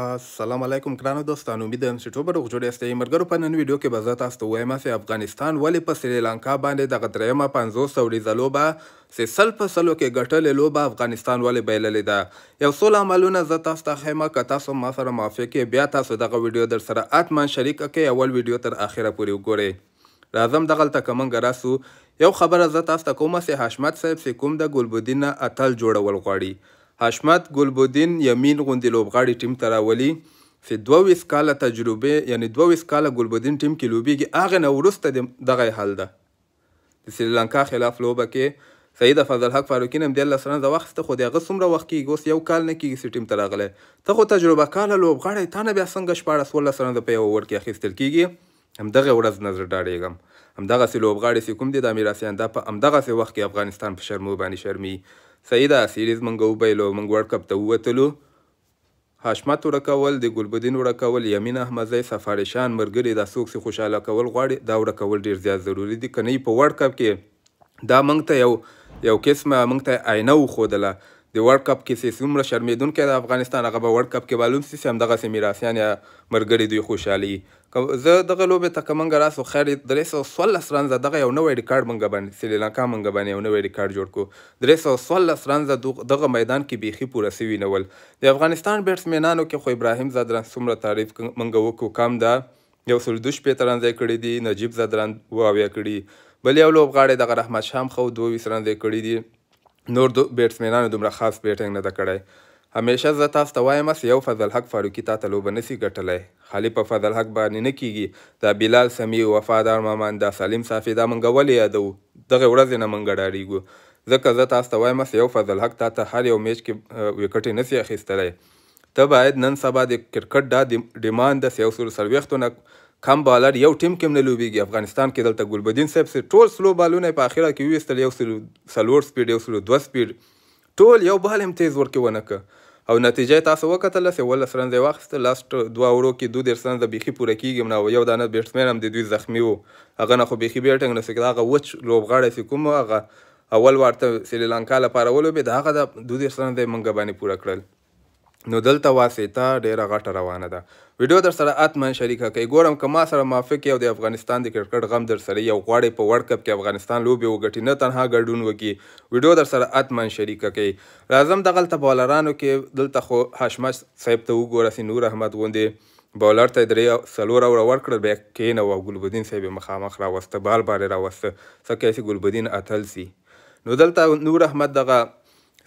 السلام علیکم ګرانو دوستانو امید یم چې ټوبر غوړې استې مرګرو په نن ویډیو کې به زه تاسو ته وایم چې افغانستان ولې په سریلانکا باندې د غدریمه 500 سوړې زلوبه چې سل په سلو کې ګټلې لوبه افغانستان ولې بایللې ده یو څو عملونه زه تاسو ته خیمه که تاسو ما سره موافق بیا تاسو دغه ویډیو در سره اتمن شریک کړئ اول ویډیو تر اخره پورې وګورئ راځم دغلته کومنګ راسو یو خبره زه تاسو ته کومه چې حشمت صاحب چې کوم د ګلبدین اتل جوړول غواړي حشمت ګلبودین یمین غوندې لوبغاړي ټیم ته راولي په 22 کاله تجربه یعنی 22 کاله ګلبودین ټیم کې لوبيږي هغه نه ورسته دغه حل ده د سریلانکا خلاف لوبه کې سید فضل حق فاروقین هم د الله سره د وخت خو دغه څومره وخت کې ګوس یو کال نه کېږي سټیم ته راغله ته خو تجربه کاله لوبغاړی تا نه بیا څنګه شپاړس ولس سره د پیو ور کې اخیستل کېږي همدغه ورځ نظر ډاډېږم همدغه سي لوبغاړي سي کوم دي د امیر اسیان د په همدغه سي وخت کې افغانستان په شرمو باندې شرمي سیده سیریز منګه وبایلو موږ ورلډ کپ ته ووتلو حشمت ورکول د ګلبدین ورکول یمین احمدزی سفارشان مرګری دا څوک چې خوشاله کول غواړي دا ورکول ډیر زیات ضروری دي کني په ورلډ کپ کې دا موږ ته یو یو قسمه موږ ته آینه وښودله د ورلډ کپ کې چې څومره شرمېدونکی د افغانستان هغه به ورلډ کپ کې بالون سیسي همدغسې میراثیان یا مرګري دوی خوشحالي زه دغه لوبې ته کومنګ راسو خیر درې سو سولس رنز دغه یو نوې ریکارډ منګ باندې سریلانکا منګ باندې یو نوې ریکارډ جوړ کو درې سو سولس رنز دغه میدان کې بیخي پوره سوي نول د افغانستان بیټسمنانو کې خو ابراهیم زادران څومره تعریف منګ وکړو کم ده یو سل دوش پېته رنځې کړې دي نجیب زدران واویا کړي بل یو لوبغاړی دغه رحمت شام خو دوه ویس رنځې کړې دي نور دو بیټسمنانو دومره خاص بیټینګ نه ده کړی همیشه زه تاسو ته وایم یو فضل حق فاروقي تا ته لوبه نسي ګټلی خالي په فضل حق باندې نه کیږي دا بلال سمیع وفادار مامان دا سلیم صافي دا موږ ولې یادوو دغه ورځې نه موږ ډاډېږو ځکه زه تاسو ته وایم یو فضل حق تا ته هر یو میچ کې وکټې نسی اخیستلی ته باید نن سبا د کرکټ دا ډیماند داسې یو سل څلوېښتو نه کم بالر یو ټیم کې هم نه لوبېږي افغانستان کې دلته ګلبدین صاحب سر ټول سلو بالونه یې په اخره کې وویستل یو سلو څلور سپیډ یو سلو دوه سپیډ ټول یو بال هم تیز ورکې ونه که او نتیجه تاسو وکتل چې ول سرنځ واخست لاست دوه اورو کې دوه درسن د بیخي پوره کیږم نو یو دانه بیټسمن هم د دوی زخمی وو هغه نه خو بیخي بیټنګ نه سکه هغه وچ لوبغاړی چې کوم هغه اول ورته سریلانکا لپاره ولوبې دا هغه د دوه درسن د منګ باندې پوره کړل نو دلته واسطه ډیره غټه روانه ده ویډیو در سره اتمن شریکه کوي ګورم که ما سره موافق یو د افغانستان د کرکټ غم در سره یو غواړي په ورلد کپ کې افغانستان لوبې وګټي نه تنها ګډون وکړي ویډیو در سره اتمن شریکه کوي راځم دغلته بالرانو کې دلته خو حشمش صاحب ته وګوره سي نور احمد غوندې بولر ته درې سلور اور ورکړ بیا کېنه او ګلبدین صاحب مخامخ راوسته بار بار راوسته سکه سي ګلبدین اتل سي نو دلته نور احمد دغه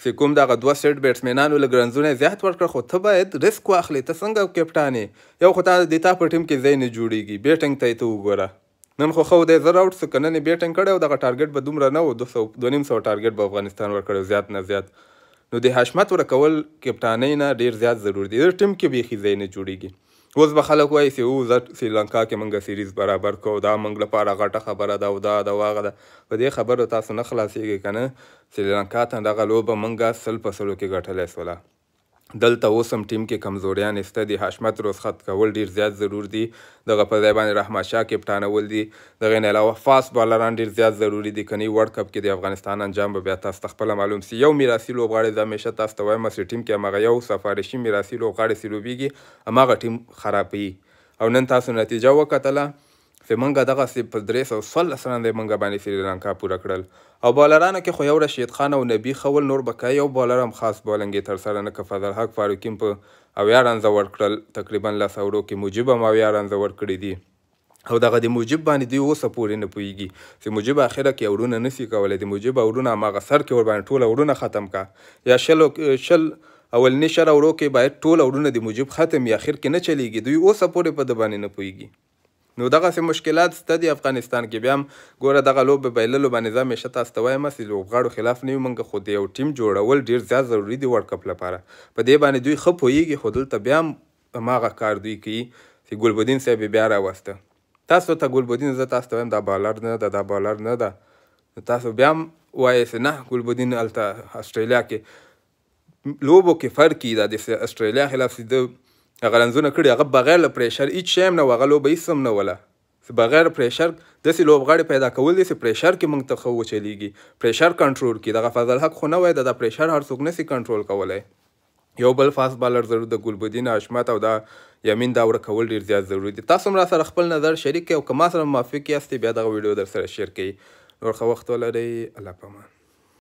چې کوم دغه دوه سیټ بیټسمنانو لګرنزونه زیات ورکړ خو ته باید ریسک واخلې ته څنګه کپټانې یو خو تا د تا په ټیم کې ځای نه جوړیږي بیټنګ ته یې ته وګوره نن خو خو دی زه راوټ څه که نن یې بیټنګ کړی او دغه ټارګټ به دومره نه و دو سو دوه نیم سوه ټارګټ به افغانستان ورکړی زیات نه زیات نو د حشمت ورکول کپټانۍ نه ډېر زیات ضرور دی د ټیم کې بیخي ځای نه جوړیږي اوس به خلک وایي چې او زه سریلانکا کې موږ سیریز برابر کو دا موږ لپاره غټه خبره ده او دا د واغه ده په دې خبرو تاسو نه خلاصېږئ که نه سریلانکا ته دغه لوبه موږ سل په سلو کې ګټلی سوله دلته اوس هم ټیم کې کمزوریان نشته دي حشمت روزخط کول ډیر زیات ضرور دي دغه په ځای باندې رحمت شاه کپټانول دي دغه نه علاوه فاست بالران ډیر زیات ضروری دي کني ورلد کپ کې د افغانستان انجام به بیا تاسو تخپل معلوم سي یو میراثي لوبغاړی د همیشه تاسو ته وایم چې ټیم کې هغه یو سفارشي میراثي لوبغاړی سي لوبيږي هغه ټیم خرابوي او نن تاسو نتیجه وکتله چې منګه دغه سي په درې سو سل سنه د منګه باندې سریلانکا پوره کړل او بالرانو کې خو یو رشید خان او نبی خول نور بکای یو بالر هم خاص بولنګي تر سره نه کفادر حق فاروقیم په او یاران زور کړل تقریبا لاس اورو کې موجب هم او یاران زور کړی دي او دغه د موجب باندې دی اوسه پورې نه پویږي چې موجب اخره کې اورونه نسی کولای د موجب اورونه ماغه سر کې ور باندې ټول اورونه ختم کا یا شل شل اول نشر اورو کې باید ټول اورونه د موجب ختم یا اخر کې نه چلیږي دوی اوسه پورې په د باندې نه پویږي نو دغه سه مشکلات ست دی افغانستان کې بیا هم ګوره دغه لوب بیللو باندې ځم شته استوای مې سې لوبغاړو خلاف نه منګه خو دی یو ټیم جوړول ډیر زیات ضروری دی ورلد کپ لپاره په دې باندې دوی خپويږي خو دلته بیا هم ماغه کار دوی کوي چې ګلبدین صاحب بیا راوسته تاسو ته ګلبدین زه تاسو ته هم دا بالر نه دا دا بالر نه دا تاسو بیا هم وایي چې نه ګلبدین الته استرالیا کې لوبو کې فرق کی دا د استرالیا خلاف د هغه رنځونه کړي هغه بغیر له پریشر هیڅ شی نه وغه لوبه هیڅ هم نه وله بغیر پریشر داسې لوبغاړي پیدا کول دي چې پریشر کې موږ ته ښه وچلیږي پریشر کنټرول کې دغه فضل حق خو نه وای د پریشر هر څوک نسي کنټرول کولی یو بل فاست بالر ضرور د ګلبدین حشمت او دا یمین دا ورکول ډیر زیات ضروری دي تاسو هم را سره خپل نظر شریک کړئ او که ما سره موافق یاستئ بیا دغه ویډیو در سره شیر کړئ نور ښه وخت ولرئ الله پامان